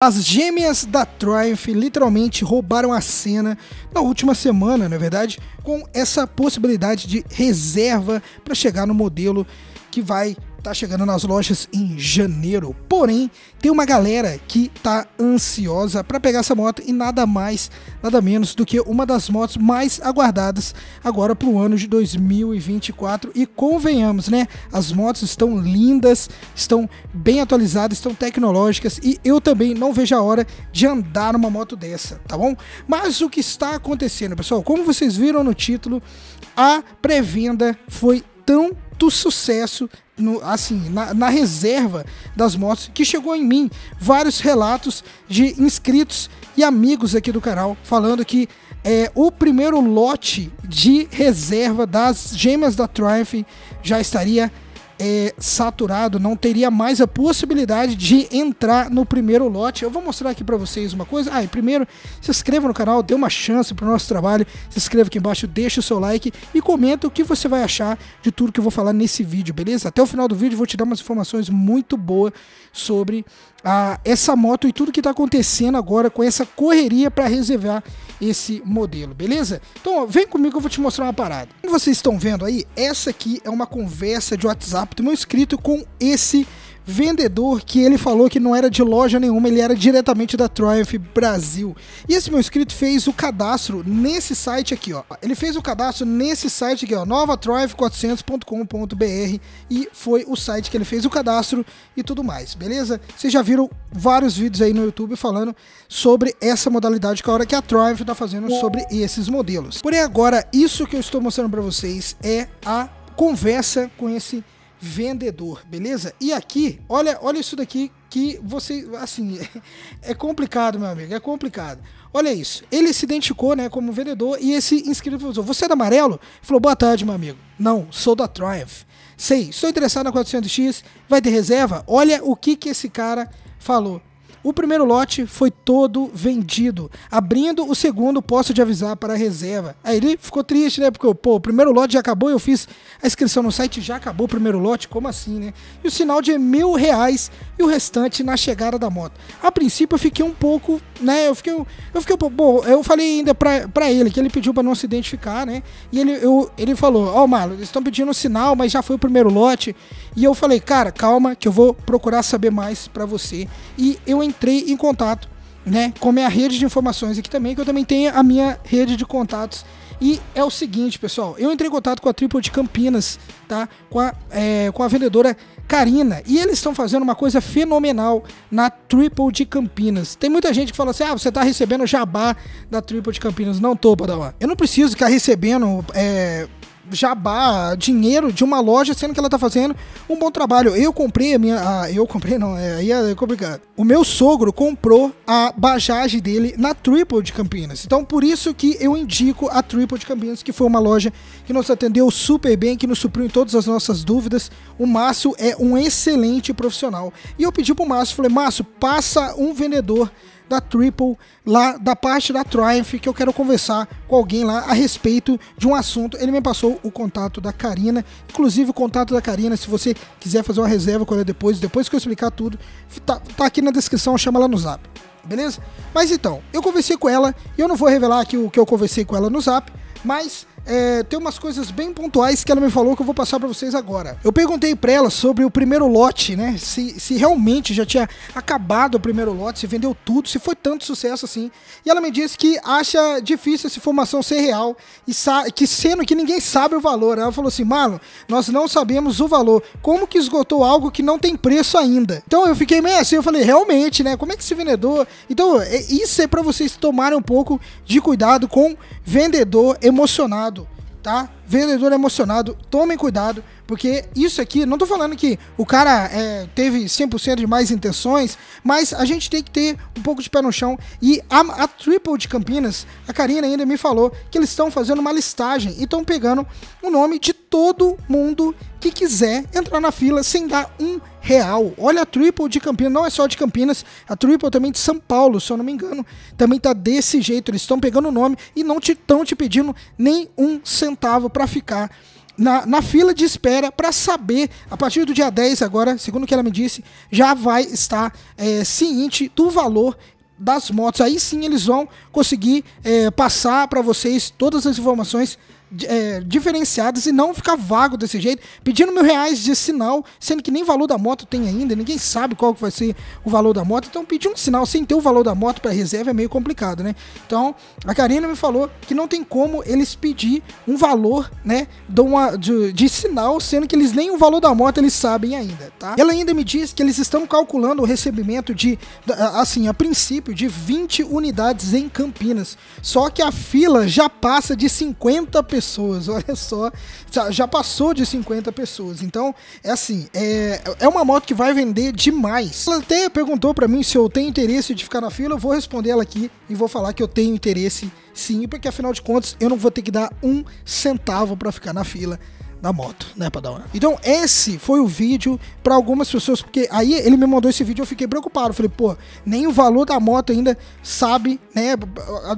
As gêmeas da Triumph literalmente roubaram a cena na última semana, na é verdade, com essa possibilidade de reserva para chegar no modelo que vai está chegando nas lojas em janeiro. Porém, tem uma galera que tá ansiosa para pegar essa moto e nada mais, nada menos do que uma das motos mais aguardadas agora para o ano de 2024. E convenhamos, né? As motos estão lindas, estão bem atualizadas, estão tecnológicas e eu também não vejo a hora de andar numa moto dessa, tá bom? Mas o que está acontecendo, pessoal? Como vocês viram no título, a pré-venda foi tanto sucesso no, assim, na, na, reserva das motos, que chegou em mim vários relatos de inscritos e amigos aqui do canal falando que é, o primeiro lote de reserva das gêmeas da Triumph já estaria é, saturado, não teria mais a possibilidade de entrar no primeiro lote. Eu vou mostrar aqui para vocês uma coisa. Ah, e primeiro, se inscreva no canal, dê uma chance pro nosso trabalho, se inscreva aqui embaixo, deixa o seu like e comenta o que você vai achar de tudo que eu vou falar nesse vídeo, beleza? Até o final do vídeo eu vou te dar umas informações muito boas sobre a, essa moto e tudo que está acontecendo agora com essa correria para reservar esse modelo, beleza? Então ó, vem comigo que eu vou te mostrar uma parada. Como vocês estão vendo aí, essa aqui é uma conversa de WhatsApp meu escrito com esse vendedor que ele falou que não era de loja nenhuma, ele era diretamente da Triumph Brasil. E esse meu inscrito fez o cadastro nesse site aqui, ó. Ele fez o cadastro nesse site aqui, ó, novatriumph400.com.br e foi o site que ele fez o cadastro e tudo mais, beleza? Vocês já viram vários vídeos aí no YouTube falando sobre essa modalidade que é a hora que a Triumph tá fazendo sobre esses modelos. Porém agora, isso que eu estou mostrando para vocês é a conversa com esse vendedor, beleza? E aqui, olha, olha isso daqui que você, assim, é complicado, meu amigo, é complicado. Olha isso. Ele se identificou, né, como vendedor e esse inscrito falou: "Você é da Amarelo?" Ele falou: "Boa tarde, meu amigo. Não, sou da Triumph. Sei, estou interessado na 400X, vai ter reserva?" Olha o que que esse cara falou. O primeiro lote foi todo vendido, abrindo o segundo, posso te avisar, para a reserva. Aí ele ficou triste, né? Porque, pô, o primeiro lote já acabou, eu fiz a inscrição no site, já acabou o primeiro lote, como assim, né? E o sinal de mil reais e o restante na chegada da moto. A princípio eu fiquei um pouco, né? Eu fiquei, eu fiquei, bom, eu falei ainda para ele, que ele pediu para não se identificar, né? E ele, eu, ele falou, ó, oh, Marlon, eles estão pedindo um sinal, mas já foi o primeiro lote. E eu falei, cara, calma, que eu vou procurar saber mais para você. E eu entrei em contato, né, com minha rede de informações aqui também, que eu também tenho a minha rede de contatos. E é o seguinte, pessoal, eu entrei em contato com a Triple de Campinas, tá? Com a, é, com a vendedora Karina. E eles estão fazendo uma coisa fenomenal na Triple de Campinas. Tem muita gente que fala assim: ah, você tá recebendo jabá da Triple de Campinas. Não tô, Padawan. Eu não preciso ficar recebendo é, jabá, dinheiro de uma loja, sendo que ela tá fazendo um bom trabalho. Eu comprei a minha. eu comprei, não, é, aí é complicado. O meu sogro comprou a bajagem dele na Triple de Campinas. Então, por isso que eu indico a Triple de Campinas, que foi uma loja que nos atendeu super bem, que nos supriu em todas as nossas dúvidas. O Márcio é um excelente profissional. E eu pedi pro Márcio, falei, Márcio, passa um vendedor da Triple, lá da parte da Triumph, que eu quero conversar com alguém lá a respeito de um assunto. Ele me passou o contato da Karina, inclusive o contato da Karina, se você quiser fazer uma reserva com ela depois, depois que eu explicar tudo, tá, tá aqui na descrição, chama lá no zap. Beleza? Mas então, eu conversei com ela, e eu não vou revelar aqui o que eu conversei com ela no zap, mas é, tem umas coisas bem pontuais que ela me falou que eu vou passar para vocês agora. Eu perguntei para ela sobre o primeiro lote, né? Se, se realmente já tinha acabado o primeiro lote, se vendeu tudo, se foi tanto sucesso assim. E ela me disse que acha difícil essa informação ser real e que sendo que ninguém sabe o valor. Ela falou assim: "Mano, nós não sabemos o valor. Como que esgotou algo que não tem preço ainda?". Então eu fiquei meio assim, eu falei: "Realmente, né? Como é que esse vendedor?". Então, é, isso é para vocês tomarem um pouco de cuidado com vendedor emocionado, tá? Vendedor emocionado, tomem cuidado, porque isso aqui, não tô falando que o cara é, teve 100% de mais intenções, mas a gente tem que ter um pouco de pé no chão. E a, a Triple de Campinas, a Karina ainda me falou que eles estão fazendo uma listagem e estão pegando o nome de todo mundo que quiser entrar na fila sem dar um real. Olha a Triple de Campinas, não é só de Campinas, a Triple também de São Paulo, se eu não me engano, também tá desse jeito. Eles estão pegando o nome e não estão te, te, pedindo nem um centavo para ficar. Na, na, fila de espera para saber, a partir do dia 10 agora, segundo o que ela me disse, já vai estar é, ciente do valor das motos. Aí sim eles vão conseguir é, passar para vocês todas as informações é, diferenciadas e não ficar vago desse jeito, pedindo mil reais de sinal, sendo que nem valor da moto tem ainda, ninguém sabe qual que vai ser o valor da moto. Então, pedir um sinal sem ter o valor da moto para reserva é meio complicado, né? Então, a Karina me falou que não tem como eles pedir um valor, né, de, uma, de, de sinal, sendo que eles nem o valor da moto eles sabem ainda, tá? Ela ainda me diz que eles estão calculando o recebimento de, assim, a princípio, de 20 unidades em Campinas, só que a fila já passa de 50 pessoas pessoas, olha só. Já passou de 50 pessoas. Então, é assim, é, é uma moto que vai vender demais. Ela até perguntou para mim se eu tenho interesse de ficar na fila, eu vou responder ela aqui e vou falar que eu tenho interesse sim, porque afinal de contas eu não vou ter que dar um centavo para ficar na fila da moto, né, Padawan? Então, esse foi o vídeo para algumas pessoas, porque aí ele me mandou esse vídeo eu fiquei preocupado. falei, pô, nem o valor da moto ainda sabe, né?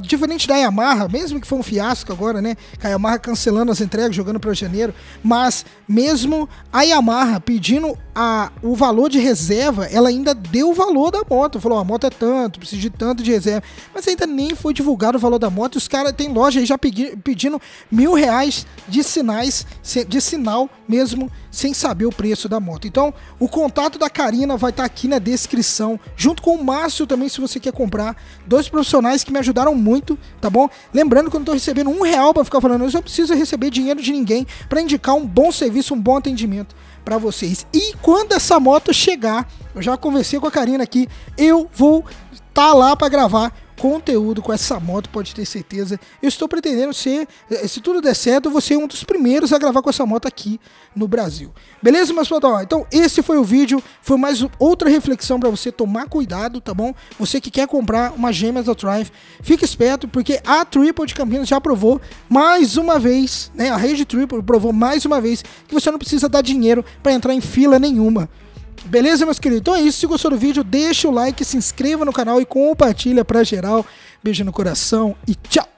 Diferente da Yamaha, mesmo que foi um fiasco agora, né? a Yamaha cancelando as entregas, jogando para janeiro, mas mesmo a Yamaha pedindo a, o valor de reserva, ela ainda deu o valor da moto. Falou, oh, a moto é tanto, precisa de tanto de reserva. Mas ainda nem foi divulgado o valor da moto. Os caras, têm loja aí já pedindo mil reais de sinais de sinal, mesmo sem saber o preço da moto. Então, o contato da Karina vai estar tá aqui na descrição, junto com o Márcio também, se você quer comprar. Dois profissionais que me ajudaram muito, tá bom? Lembrando que eu não tô recebendo um real para ficar falando, eu não preciso receber dinheiro de ninguém para indicar um bom serviço, um bom atendimento para vocês. E quando essa moto chegar, eu já conversei com a Karina aqui, eu vou estar tá lá para gravar conteúdo com essa moto, pode ter certeza. Eu estou pretendendo ser, eh, se tudo der certo, você um dos primeiros a gravar com essa moto aqui no Brasil. Beleza, meus pessoal? Então, esse foi o vídeo. Foi mais outra reflexão para você tomar cuidado, tá bom? Você que quer comprar uma Gêmeas da Triumph, fique esperto, porque a Triple de Campinas já provou mais uma vez, né? A rede Triple provou mais uma vez que você não precisa dar dinheiro para entrar em fila nenhuma. Beleza, meus queridos? Então é isso. Se gostou do vídeo, deixa o like, se inscreva no canal e compartilha pra geral. Beijo no coração e tchau!